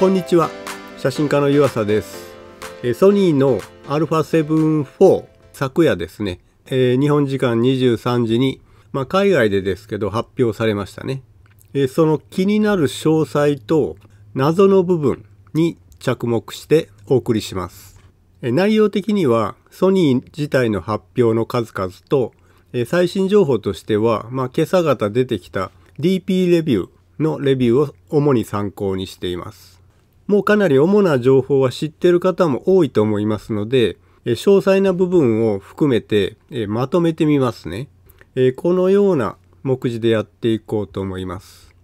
こんにちは写真家の湯浅ですソニーの α7-4 昨夜ですね、えー、日本時間23時に、まあ、海外でですけど発表されましたね、えー、その気になる詳細と謎の部分に着目してお送りします、えー、内容的にはソニー自体の発表の数々と、えー、最新情報としては、まあ、今朝方出てきた DP レビューのレビューを主に参考にしていますもうかなり主な情報は知ってる方も多いと思いますので、詳細な部分を含めてまとめてみますね。このような目次でやっていこうと思います。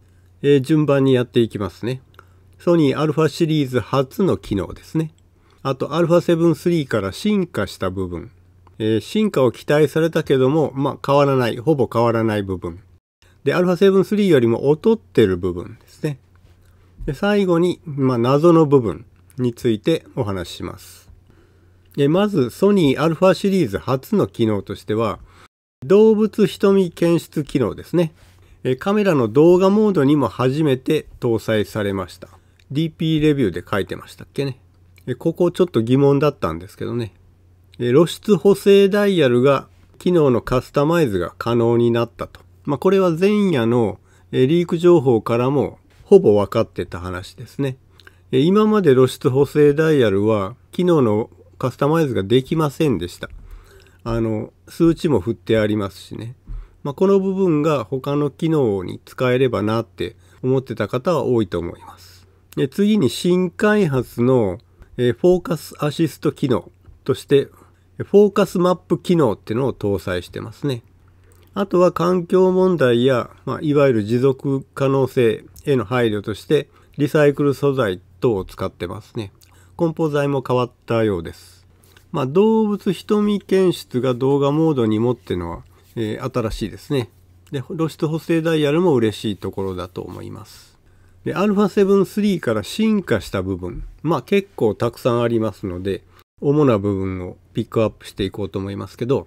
順番にやっていきますね。ソニー α シリーズ初の機能ですね。あと α7-3 から進化した部分。進化を期待されたけども、まあ、変わらない、ほぼ変わらない部分。で、α7-3 よりも劣ってる部分ですね。で最後に、まあ、謎の部分についてお話しします。でまず、ソニー α シリーズ初の機能としては、動物瞳検出機能ですね。カメラの動画モードにも初めて搭載されました。DP レビューで書いてましたっけね。ここちょっと疑問だったんですけどね。露出補正ダイヤルが機能のカスタマイズが可能になったと。まあ、これは前夜のリーク情報からもほぼ分かってた話ですね。今まで露出補正ダイヤルは機能のカスタマイズができませんでした。あの、数値も振ってありますしね。まあ、この部分が他の機能に使えればなって思ってた方は多いと思います。で次に新開発の、えフォーカスアシスト機能としてフォーカスマップ機能っていうのを搭載してますね。あとは環境問題や、まあ、いわゆる持続可能性への配慮としてリサイクル素材等を使ってますね。梱包材も変わったようです。まあ、動物瞳検出が動画モードにもってのは、えー、新しいですね。で、露出補正ダイヤルも嬉しいところだと思います。で、α7-3 から進化した部分、まあ結構たくさんありますので、主な部分をピックアップしていこうと思いますけど、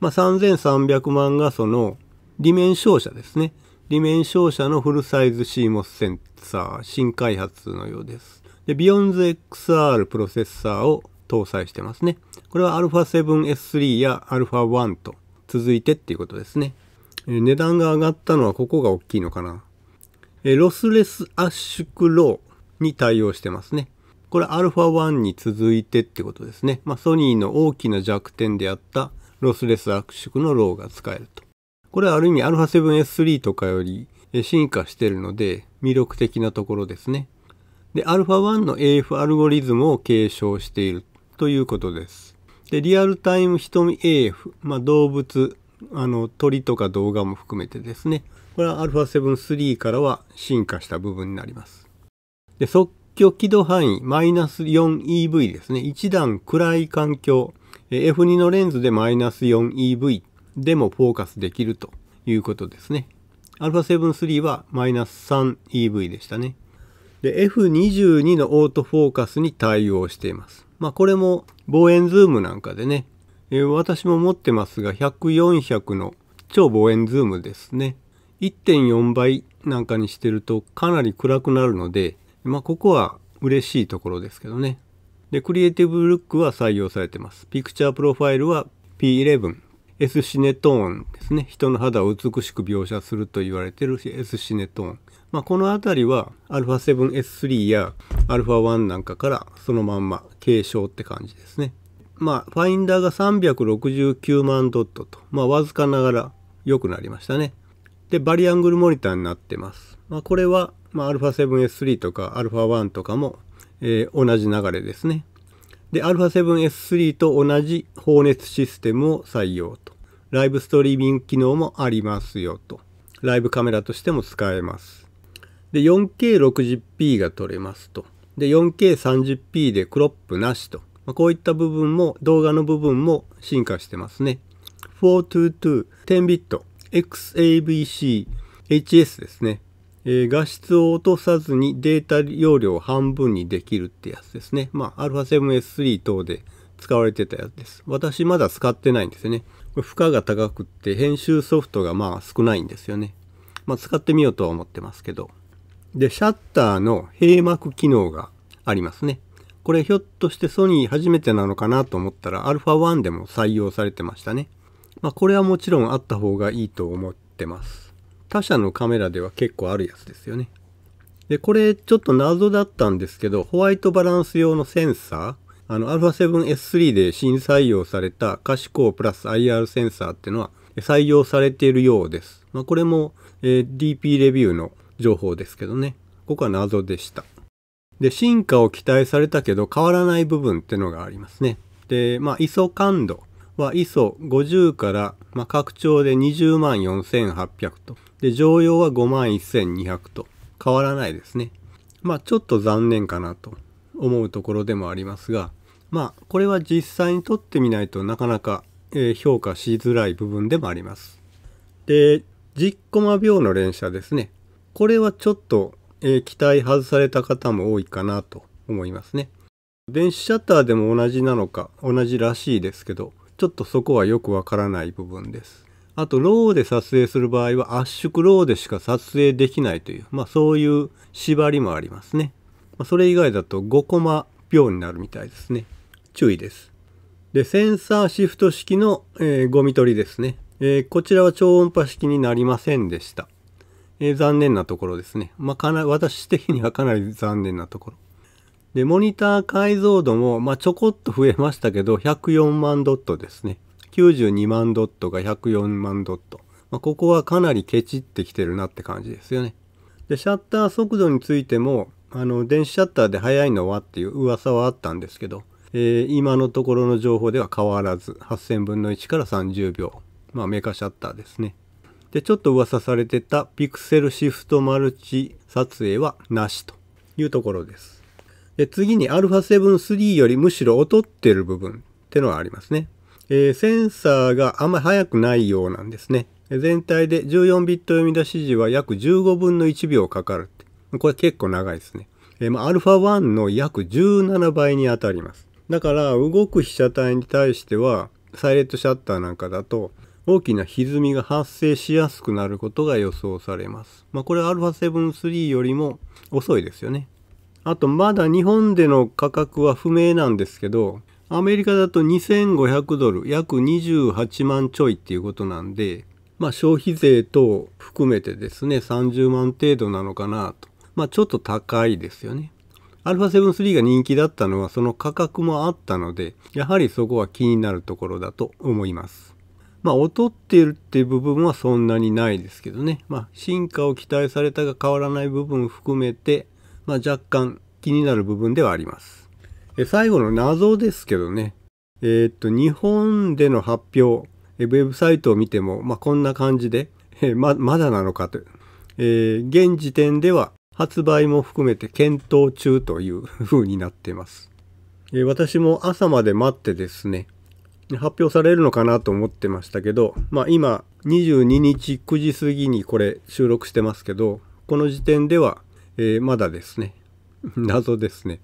まあ、3300万画素の理面照射ですね。メ面照射のフルサイズ CMOS センサー、新開発のようです。で、ビヨンズ XR プロセッサーを搭載してますね。これは α7S3 や α1 と続いてっていうことですね。え値段が上がったのはここが大きいのかな。えロスレス圧縮ローに対応してますね。これ α1 に続いてってことですね。まあ、ソニーの大きな弱点であったロスレス圧縮のローが使えると。これはある意味 α7S3 とかより進化しているので魅力的なところですね。で、α1 の AF アルゴリズムを継承しているということです。で、リアルタイム瞳 AF、まあ、動物、あの鳥とか動画も含めてですね、これは α7-3 からは進化した部分になります。で、即興輝度範囲マイナス 4EV ですね。一段暗い環境、F2 のレンズでマイナス 4EV でもフォーカスできるということですね。α7-3 はマイナス 3EV でしたね。で、F22 のオートフォーカスに対応しています。まあこれも望遠ズームなんかでね、えー、私も持ってますが100、400の超望遠ズームですね。1.4倍なんかにしてるとかなり暗くなるので、まあここは嬉しいところですけどね。で、クリエイティブルックは採用されてます。ピクチャープロファイルは P11。スシネトーンですね人の肌を美しく描写すると言われている S シネトーン、まあ、この辺りは α7S3 や α1 なんかからそのまんま継承って感じですねまあファインダーが369万ドットと、まあ、わずかながら良くなりましたねでバリアングルモニターになってます、まあ、これは、まあ、α7S3 とか α1 とかも、えー、同じ流れですねで、α7S3 と同じ放熱システムを採用と。ライブストリーミング機能もありますよと。ライブカメラとしても使えます。で、4K60p が撮れますと。で、4K30p でクロップなしと。まあ、こういった部分も、動画の部分も進化してますね。422、10ビット、XAVC、HS ですね。えー、画質を落とさずにデータ容量を半分にできるってやつですね。まあ、α7S3 等で使われてたやつです。私まだ使ってないんですよね。これ負荷が高くって編集ソフトがまあ少ないんですよね。まあ、使ってみようとは思ってますけど。で、シャッターの閉幕機能がありますね。これひょっとしてソニー初めてなのかなと思ったら α1 でも採用されてましたね。まあ、これはもちろんあった方がいいと思ってます。他社のカメラでは結構あるやつですよね。で、これちょっと謎だったんですけど、ホワイトバランス用のセンサー、あの α7S3 で新採用された可視光プラス IR センサーっていうのは採用されているようです。まあ、これも、え DP レビューの情報ですけどね。ここは謎でした。で、進化を期待されたけど変わらない部分ってのがありますね。で、まあ、ISO 感度は ISO50 から、ま拡張で204,800とで、常用は51,200と変わらないですね。まあちょっと残念かなと思うところでもありますが、まあこれは実際に撮ってみないとなかなか、評価しづらい部分でもあります。で、10コマ秒の連射ですね。これはちょっと、期待外された方も多いかなと思いますね。電子シャッターでも同じなのか同じらしいですけどちょっとそこはよくわからない部分ですあと、ローで撮影する場合は圧縮ローでしか撮影できないという、まあそういう縛りもありますね。まあ、それ以外だと5コマ秒になるみたいですね。注意です。で、センサーシフト式の、えー、ゴミ取りですね、えー、こちらは超音波式になりませんでした。えー、残念なところですね。まあ、かな私的にはかなり残念なところ。で、モニター解像度も、まあ、ちょこっと増えましたけど、104万ドットですね。92万ドットが104万ドット。まあ、ここはかなりケチってきてるなって感じですよね。で、シャッター速度についても、あの、電子シャッターで速いのはっていう噂はあったんですけど、えー、今のところの情報では変わらず、8000分の1から30秒。まあ、メーカーシャッターですね。で、ちょっと噂されてたピクセルシフトマルチ撮影はなしというところです。で、次に α7-3 よりむしろ劣ってる部分ってのがありますね。えー、センサーがあんまり速くないようなんですね。全体で14ビット読み出し時は約15分の1秒かかる。これ結構長いですね。えー、ファ α1 の約17倍に当たります。だから動く被写体に対してはサイレットシャッターなんかだと大きな歪みが発生しやすくなることが予想されます。まあ、これは α7-3 よりも遅いですよね。あとまだ日本での価格は不明なんですけど、アメリカだと2500ドル、約28万ちょいっていうことなんで、まあ、消費税等含めてですね、30万程度なのかなと。まあ、ちょっと高いですよね。アルファ7 3が人気だったのはその価格もあったので、やはりそこは気になるところだと思います。まあ、劣っているっていう部分はそんなにないですけどね。まあ、進化を期待されたが変わらない部分含めて、まあ、若干気になる部分ではあります。え最後の謎ですけどね、えー、っと、日本での発表、ウェブサイトを見ても、まあ、こんな感じで、えま、まだなのかと。えー、現時点では発売も含めて検討中という風になっています。えー、私も朝まで待ってですね、発表されるのかなと思ってましたけど、まあ、今22日9時過ぎにこれ収録してますけど、この時点では、えー、まだですね。謎ですね。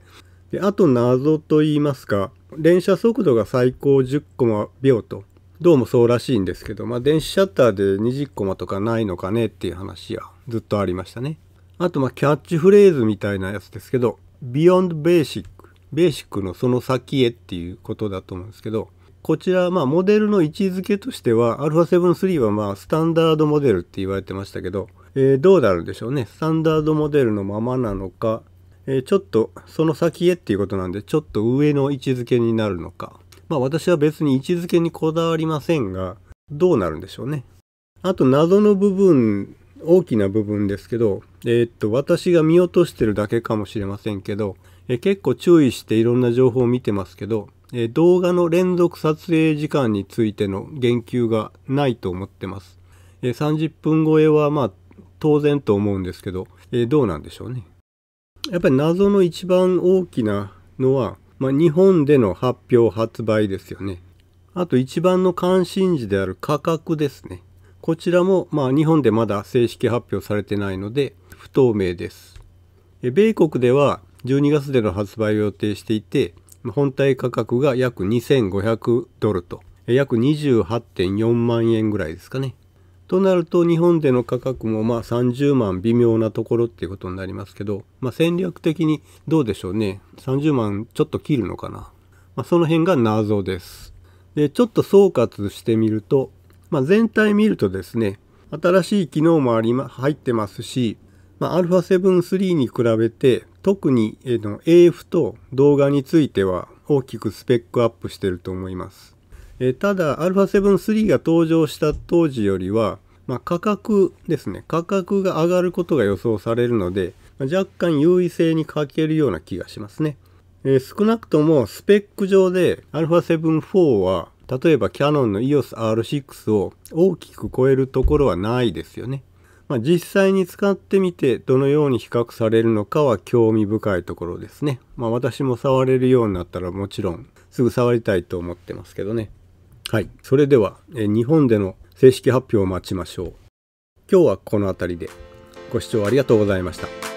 であと謎と言いますか連射速度が最高10コマ秒とどうもそうらしいんですけど、まあ、電子シャッターで20コマとかないのかねっていう話はずっとありましたねあとまあキャッチフレーズみたいなやつですけど Beyond Basic ベーシックのその先へっていうことだと思うんですけどこちらまあモデルの位置づけとしては α7-3 はまあスタンダードモデルって言われてましたけど、えー、どうなるんでしょうねスタンダードモデルのままなのかえー、ちょっとその先へっていうことなんで、ちょっと上の位置づけになるのか。まあ私は別に位置づけにこだわりませんが、どうなるんでしょうね。あと謎の部分、大きな部分ですけど、えー、っと、私が見落としてるだけかもしれませんけど、えー、結構注意していろんな情報を見てますけど、え動画の連続撮影時間についての言及がないと思ってます。え30分超えはまあ当然と思うんですけど、えどうなんでしょうね。やっぱり謎の一番大きなのは、まあ、日本での発表発売ですよね。あと一番の関心事である価格ですね。こちらも、まあ、日本でまだ正式発表されてないので不透明です。米国では12月での発売を予定していて本体価格が約2500ドルと約28.4万円ぐらいですかね。となると日本での価格もまあ30万微妙なところっていうことになりますけど、まあ、戦略的にどうでしょうね30万ちょっと切るのかな、まあ、その辺が謎ですでちょっと総括してみると、まあ、全体見るとですね新しい機能もあり、ま、入ってますし、まあ、α7-3 に比べて特に AF と動画については大きくスペックアップしてると思いますえただアルファ7 3が登場した当時よりは、まあ、価格ですね価格が上がることが予想されるので、まあ、若干優位性に欠けるような気がしますね、えー、少なくともスペック上でアルファ7 4は例えばキヤノンの EOSR6 を大きく超えるところはないですよね、まあ、実際に使ってみてどのように比較されるのかは興味深いところですね、まあ、私も触れるようになったらもちろんすぐ触りたいと思ってますけどねはい、それでは、え日本での正式発表を待ちましょう。今日はこの辺りでご視聴ありがとうございました。